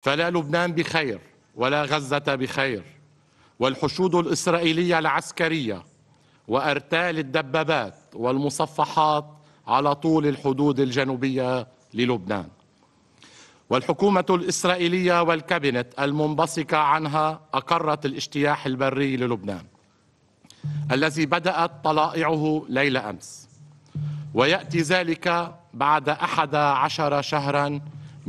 فلا لبنان بخير ولا غزة بخير والحشود الإسرائيلية العسكرية وأرتال الدبابات والمصفحات على طول الحدود الجنوبية للبنان والحكومة الإسرائيلية والكابينت المنبثقة عنها أقرت الاجتياح البري للبنان الذي بدأت طلائعه ليلة أمس ويأتي ذلك بعد أحد عشر شهراً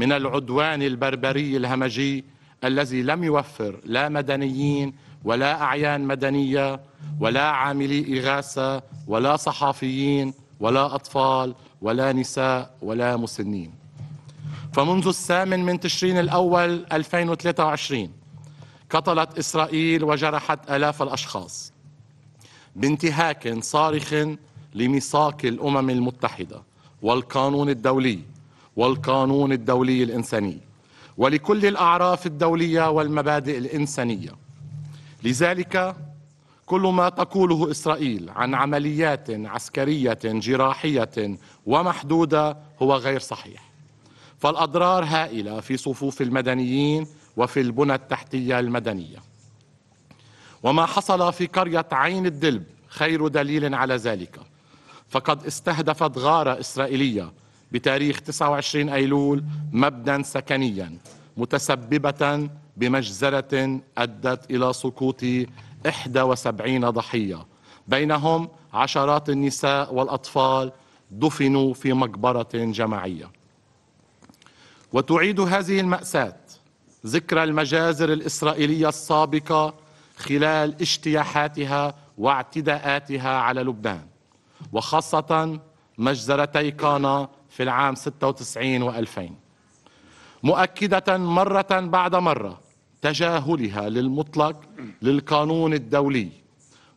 من العدوان البربري الهمجي الذي لم يوفر لا مدنيين ولا أعيان مدنية ولا عاملي إغاثة ولا صحفيين ولا أطفال ولا نساء ولا مسنين فمنذ الثامن من تشرين الأول 2023 قتلت إسرائيل وجرحت آلاف الأشخاص بانتهاك صارخ لميثاق الأمم المتحدة والقانون الدولي والقانون الدولي الإنساني ولكل الأعراف الدولية والمبادئ الإنسانية لذلك كل ما تقوله إسرائيل عن عمليات عسكرية جراحية ومحدودة هو غير صحيح فالأضرار هائلة في صفوف المدنيين وفي البنى التحتية المدنية وما حصل في قرية عين الدلب خير دليل على ذلك فقد استهدفت غارة إسرائيلية بتاريخ 29 أيلول مبنى سكنيا متسببة بمجزرة أدت إلى سقوط 71 ضحية بينهم عشرات النساء والأطفال دفنوا في مقبرة جماعية وتعيد هذه المأساة ذكرى المجازر الإسرائيلية السابقة خلال اجتياحاتها واعتداءاتها على لبنان وخاصة مجزرتي كانا في العام 96 و2000 مؤكدة مرة بعد مرة تجاهلها للمطلق للقانون الدولي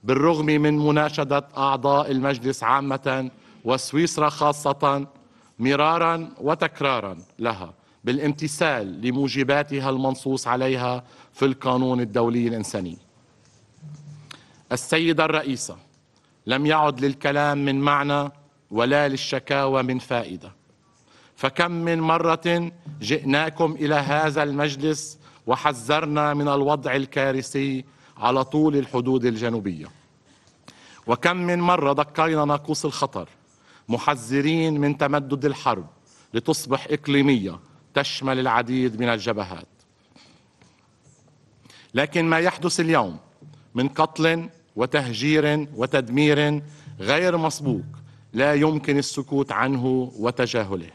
بالرغم من مناشدة أعضاء المجلس عامة وسويسرا خاصة مرارا وتكرارا لها بالامتثال لموجباتها المنصوص عليها في القانون الدولي الإنساني السيدة الرئيسة لم يعد للكلام من معنى ولا للشكاوى من فائده فكم من مره جئناكم الى هذا المجلس وحذرنا من الوضع الكارثي على طول الحدود الجنوبيه وكم من مره دقينا ناقوس الخطر محذرين من تمدد الحرب لتصبح اقليميه تشمل العديد من الجبهات لكن ما يحدث اليوم من قتل وتهجير وتدمير غير مسبوق لا يمكن السكوت عنه وتجاهله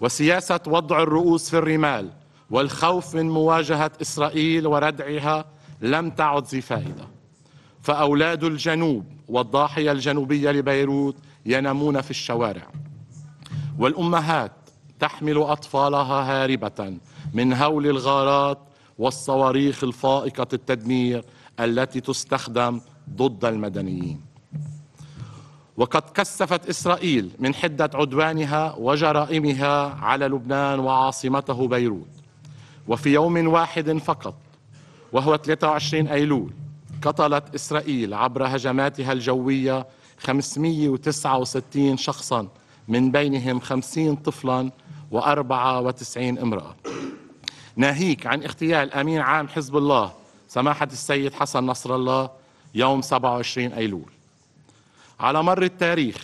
وسياسه وضع الرؤوس في الرمال والخوف من مواجهه اسرائيل وردعها لم تعد ذي فائده فاولاد الجنوب والضاحيه الجنوبيه لبيروت ينامون في الشوارع والامهات تحمل اطفالها هاربه من هول الغارات والصواريخ الفائقه التدمير التي تستخدم ضد المدنيين وقد كثفت إسرائيل من حدة عدوانها وجرائمها على لبنان وعاصمته بيروت وفي يوم واحد فقط وهو 23 أيلول قتلت إسرائيل عبر هجماتها الجوية 569 شخصا من بينهم 50 طفلا و94 امرأة ناهيك عن اغتيال أمين عام حزب الله سماحة السيد حسن نصر الله يوم 27 أيلول على مر التاريخ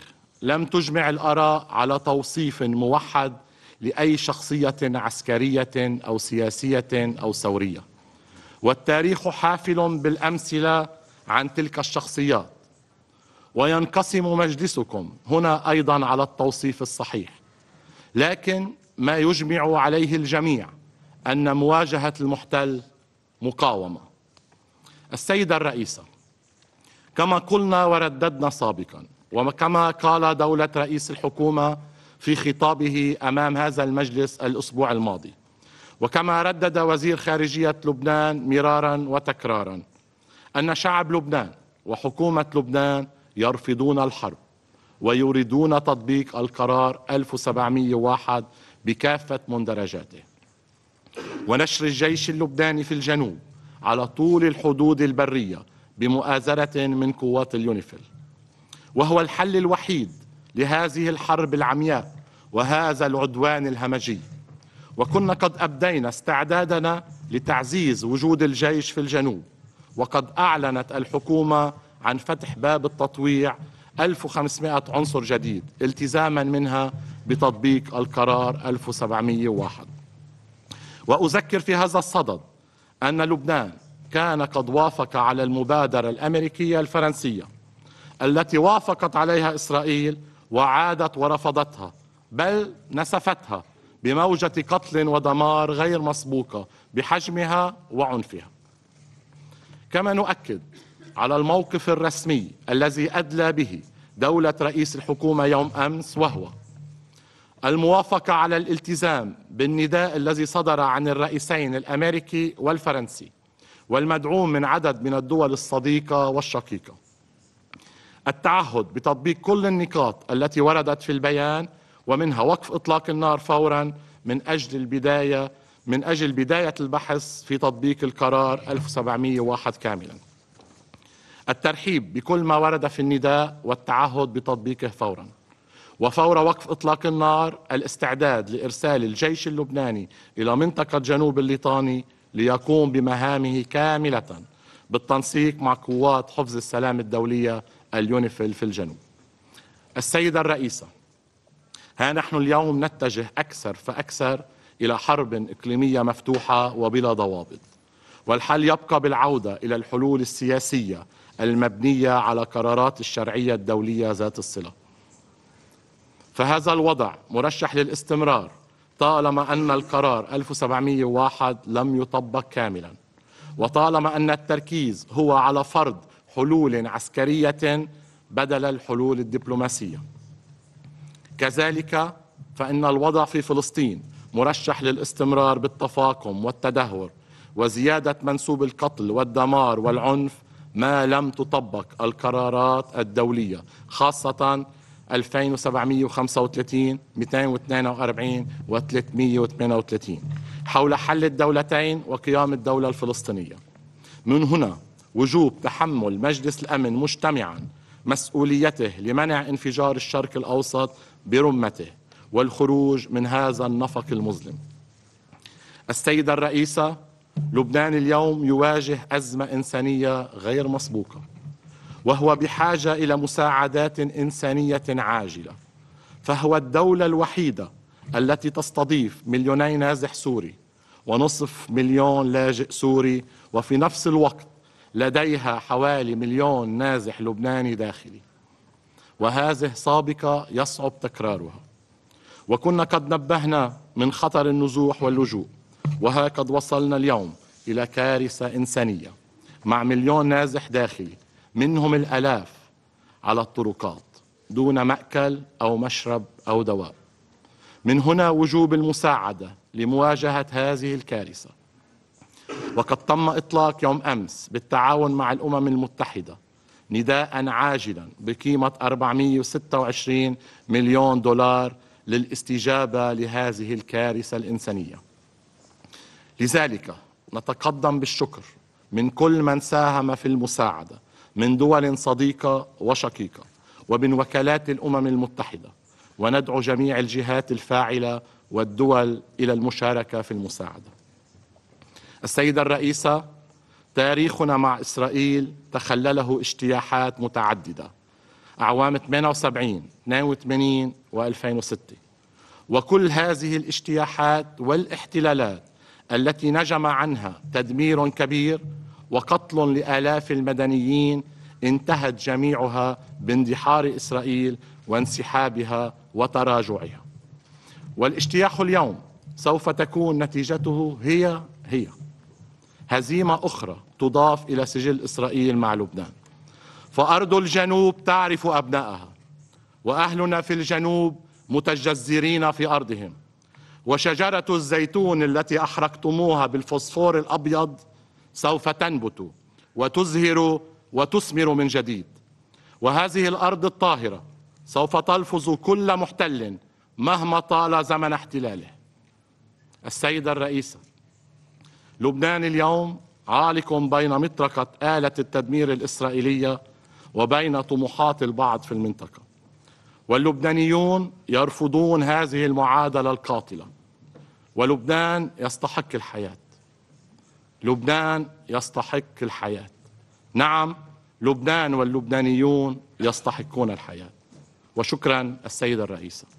لم تجمع الآراء على توصيف موحد لأي شخصية عسكرية أو سياسية أو ثورية والتاريخ حافل بالأمثلة عن تلك الشخصيات وينقسم مجلسكم هنا أيضا على التوصيف الصحيح لكن ما يجمع عليه الجميع أن مواجهة المحتل مقاومة السيدة الرئيسة كما قلنا ورددنا سابقا وكما قال دولة رئيس الحكومة في خطابه أمام هذا المجلس الأسبوع الماضي وكما ردد وزير خارجية لبنان مرارا وتكرارا أن شعب لبنان وحكومة لبنان يرفضون الحرب ويريدون تطبيق القرار 1701 بكافة مندرجاته ونشر الجيش اللبناني في الجنوب على طول الحدود البريه بمؤازرة من قوات اليونيفيل وهو الحل الوحيد لهذه الحرب العمياء وهذا العدوان الهمجي وكنا قد أبدينا استعدادنا لتعزيز وجود الجيش في الجنوب وقد أعلنت الحكومة عن فتح باب التطويع 1500 عنصر جديد التزاما منها بتطبيق القرار 1701 وأذكر في هذا الصدد أن لبنان كان قد وافق على المبادرة الأمريكية الفرنسية التي وافقت عليها إسرائيل وعادت ورفضتها بل نسفتها بموجة قتل ودمار غير مسبوقة بحجمها وعنفها كما نؤكد على الموقف الرسمي الذي أدلى به دولة رئيس الحكومة يوم أمس وهو الموافقة على الالتزام بالنداء الذي صدر عن الرئيسين الأمريكي والفرنسي والمدعوم من عدد من الدول الصديقة والشقيقة التعهد بتطبيق كل النقاط التي وردت في البيان ومنها وقف إطلاق النار فورا من أجل البداية من أجل بداية البحث في تطبيق القرار 1701 كاملا الترحيب بكل ما ورد في النداء والتعهد بتطبيقه فورا وفور وقف إطلاق النار الاستعداد لإرسال الجيش اللبناني إلى منطقة جنوب الليطاني ليقوم بمهامه كاملة بالتنسيق مع قوات حفظ السلام الدولية اليونيفيل في الجنوب السيدة الرئيسة ها نحن اليوم نتجه أكثر فأكثر إلى حرب إقليمية مفتوحة وبلا ضوابط والحل يبقى بالعودة إلى الحلول السياسية المبنية على قرارات الشرعية الدولية ذات الصلة فهذا الوضع مرشح للاستمرار طالما أن القرار 1701 لم يطبق كاملا وطالما أن التركيز هو على فرض حلول عسكرية بدل الحلول الدبلوماسية كذلك فإن الوضع في فلسطين مرشح للاستمرار بالتفاقم والتدهور وزيادة منسوب القتل والدمار والعنف ما لم تطبق القرارات الدولية خاصة 2735 242 و 338 حول حل الدولتين وقيام الدولة الفلسطينية من هنا وجوب تحمل مجلس الأمن مجتمعا مسؤوليته لمنع انفجار الشرق الأوسط برمته والخروج من هذا النفق المظلم السيدة الرئيسة لبنان اليوم يواجه أزمة إنسانية غير مسبوقة وهو بحاجه الى مساعدات انسانيه عاجله فهو الدوله الوحيده التي تستضيف مليوني نازح سوري ونصف مليون لاجئ سوري وفي نفس الوقت لديها حوالي مليون نازح لبناني داخلي وهذه سابقه يصعب تكرارها وكنا قد نبهنا من خطر النزوح واللجوء وها قد وصلنا اليوم الى كارثه انسانيه مع مليون نازح داخلي منهم الآلاف على الطرقات دون مأكل أو مشرب أو دواء من هنا وجوب المساعدة لمواجهة هذه الكارثة وقد تم إطلاق يوم أمس بالتعاون مع الأمم المتحدة نداء عاجلا بقيمة 426 مليون دولار للاستجابة لهذه الكارثة الإنسانية لذلك نتقدم بالشكر من كل من ساهم في المساعدة من دول صديقة وشقيقة ومن وكالات الأمم المتحدة وندعو جميع الجهات الفاعلة والدول إلى المشاركة في المساعدة السيدة الرئيسة تاريخنا مع إسرائيل تخلله اجتياحات متعددة أعوام 78 82 و2006 وكل هذه الاجتياحات والاحتلالات التي نجم عنها تدمير كبير وقتل لآلاف المدنيين انتهت جميعها باندحار إسرائيل وانسحابها وتراجعها والاجتياح اليوم سوف تكون نتيجته هي هي هزيمة أخرى تضاف إلى سجل إسرائيل مع لبنان فأرض الجنوب تعرف أبنائها وأهلنا في الجنوب متجزرين في أرضهم وشجرة الزيتون التي أحرقتموها بالفوسفور الأبيض سوف تنبت وتزهر وتثمر من جديد وهذه الارض الطاهره سوف تلفظ كل محتل مهما طال زمن احتلاله السيده الرئيسه لبنان اليوم عالق بين مطرقه اله التدمير الاسرائيليه وبين طموحات البعض في المنطقه واللبنانيون يرفضون هذه المعادله القاتله ولبنان يستحق الحياه لبنان يستحق الحياة نعم لبنان واللبنانيون يستحقون الحياة وشكرا السيدة الرئيسة